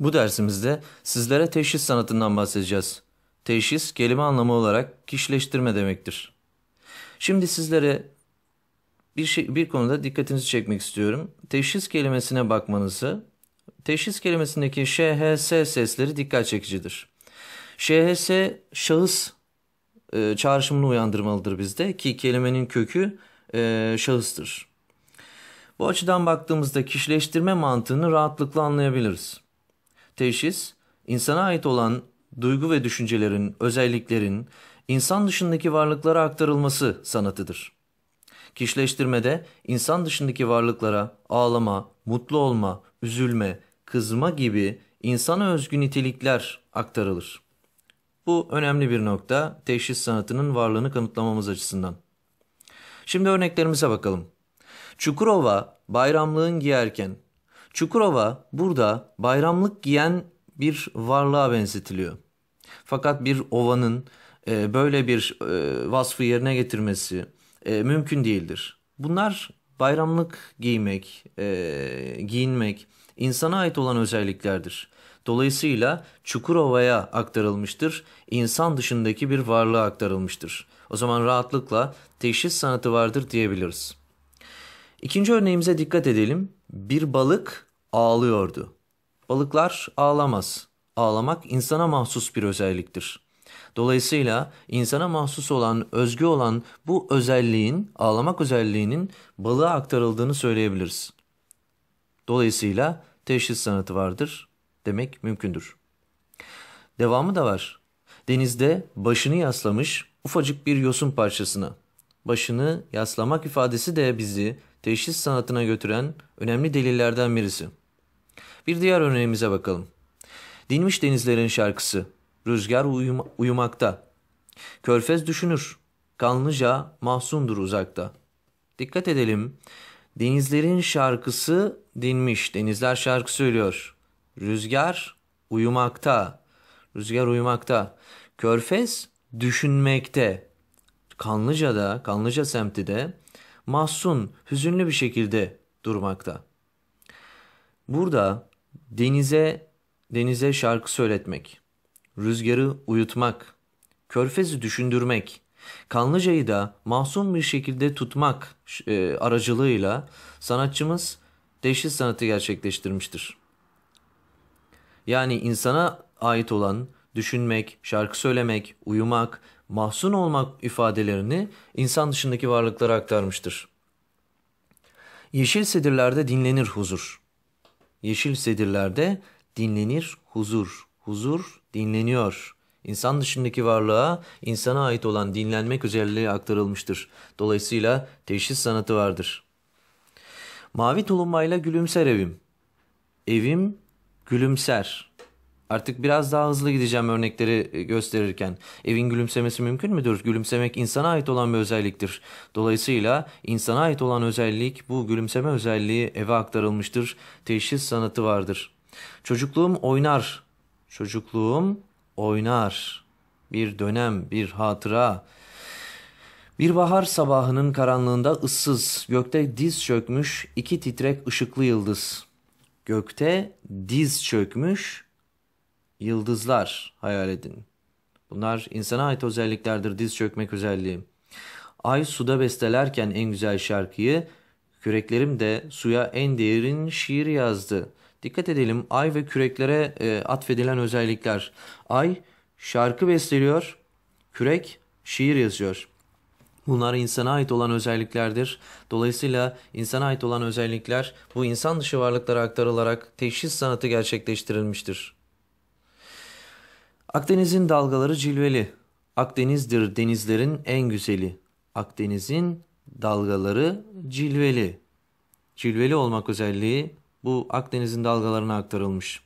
Bu dersimizde sizlere teşhis sanatından bahsedeceğiz. Teşhis kelime anlamı olarak kişileştirme demektir. Şimdi sizlere bir, şey, bir konuda dikkatinizi çekmek istiyorum. Teşhis kelimesine bakmanızı, teşhis kelimesindeki ŞHS sesleri dikkat çekicidir. ŞHS şahıs e, çağrışımını uyandırmalıdır bizde ki kelimenin kökü e, şahıstır. Bu açıdan baktığımızda kişileştirme mantığını rahatlıkla anlayabiliriz. Teşhis, insana ait olan duygu ve düşüncelerin, özelliklerin insan dışındaki varlıklara aktarılması sanatıdır. Kişileştirmede insan dışındaki varlıklara ağlama, mutlu olma, üzülme, kızma gibi insana özgü nitelikler aktarılır. Bu önemli bir nokta teşhis sanatının varlığını kanıtlamamız açısından. Şimdi örneklerimize bakalım. Çukurova bayramlığın giyerken Çukurova burada bayramlık giyen bir varlığa benzetiliyor. Fakat bir ovanın e, böyle bir e, vasfı yerine getirmesi e, mümkün değildir. Bunlar bayramlık giymek, e, giyinmek insana ait olan özelliklerdir. Dolayısıyla Çukurova'ya aktarılmıştır, insan dışındaki bir varlığa aktarılmıştır. O zaman rahatlıkla teşhis sanatı vardır diyebiliriz. İkinci örneğimize dikkat edelim. Bir balık ağlıyordu. Balıklar ağlamaz. Ağlamak insana mahsus bir özelliktir. Dolayısıyla insana mahsus olan, özgü olan bu özelliğin, ağlamak özelliğinin balığa aktarıldığını söyleyebiliriz. Dolayısıyla teşhis sanatı vardır demek mümkündür. Devamı da var. Denizde başını yaslamış ufacık bir yosun parçasına. Başını yaslamak ifadesi de bizi teşhis sanatına götüren önemli delillerden birisi. Bir diğer örneğimize bakalım. Dinmiş denizlerin şarkısı. Rüzgar uyum uyumakta. Körfez düşünür. Kanlıca mahzundur uzakta. Dikkat edelim. Denizlerin şarkısı dinmiş. Denizler şarkı söylüyor. Rüzgar uyumakta. Rüzgar uyumakta. Körfez düşünmekte. Kanlıca'da, Kanlıca semti de mahzun, hüzünlü bir şekilde durmakta. Burada Denize, denize şarkı söyletmek, rüzgarı uyutmak, körfezi düşündürmek, Kanlıca'yı da masum bir şekilde tutmak e, aracılığıyla sanatçımız teşhis sanatı gerçekleştirmiştir. Yani insana ait olan düşünmek, şarkı söylemek, uyumak, mahzun olmak ifadelerini insan dışındaki varlıklara aktarmıştır. Yeşil sedirlerde dinlenir huzur. Yeşil sedirlerde dinlenir huzur. Huzur dinleniyor. İnsan dışındaki varlığa, insana ait olan dinlenmek özelliği aktarılmıştır. Dolayısıyla teşhis sanatı vardır. Mavi tulumayla gülümser evim. Evim gülümser. Artık biraz daha hızlı gideceğim örnekleri e, gösterirken. Evin gülümsemesi mümkün müdür? Gülümsemek insana ait olan bir özelliktir. Dolayısıyla insana ait olan özellik bu gülümseme özelliği eve aktarılmıştır. Teşhis sanatı vardır. Çocukluğum oynar. Çocukluğum oynar. Bir dönem, bir hatıra. Bir bahar sabahının karanlığında ıssız, gökte diz çökmüş iki titrek ışıklı yıldız. Gökte diz çökmüş yıldızlar hayal edin. Bunlar insana ait özelliklerdir diz çökmek özelliği. Ay suda bestelerken en güzel şarkıyı, küreklerim de suya en derin şiir yazdı. Dikkat edelim ay ve küreklere e, atfedilen özellikler. Ay şarkı besteliyor, kürek şiir yazıyor. Bunlar insana ait olan özelliklerdir. Dolayısıyla insana ait olan özellikler bu insan dışı varlıklara aktarılarak teşhis sanatı gerçekleştirilmiştir. Akdeniz'in dalgaları cilveli. Akdeniz'dir denizlerin en güzeli. Akdeniz'in dalgaları cilveli. Cilveli olmak özelliği bu Akdeniz'in dalgalarına aktarılmış.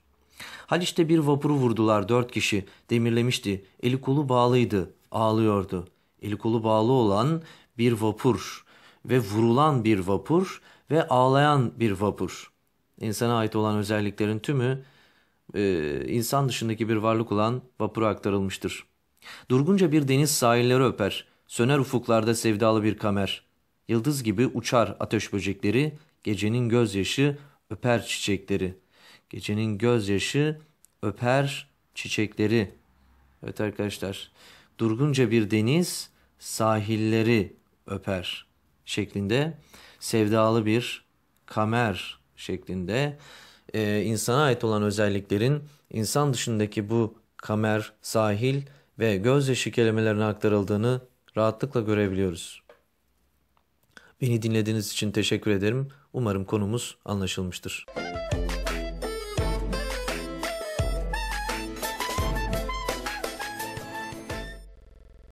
Haliç'te bir vapuru vurdular dört kişi. Demirlemişti. Eli kolu bağlıydı. Ağlıyordu. Eli kolu bağlı olan bir vapur ve vurulan bir vapur ve ağlayan bir vapur. İnsana ait olan özelliklerin tümü e, insan dışındaki bir varlık olan vapura aktarılmıştır. Durgunca bir deniz sahilleri öper, söner ufuklarda sevdalı bir kamer. Yıldız gibi uçar ateş böcekleri, gecenin gözyaşı öper çiçekleri. Gecenin gözyaşı öper çiçekleri. Evet arkadaşlar, durgunca bir deniz sahilleri öper şeklinde sevdalı bir kamer şeklinde e, insana ait olan özelliklerin insan dışındaki bu kamer, sahil ve göz gözyaşı kelimelerine aktarıldığını rahatlıkla görebiliyoruz. Beni dinlediğiniz için teşekkür ederim. Umarım konumuz anlaşılmıştır.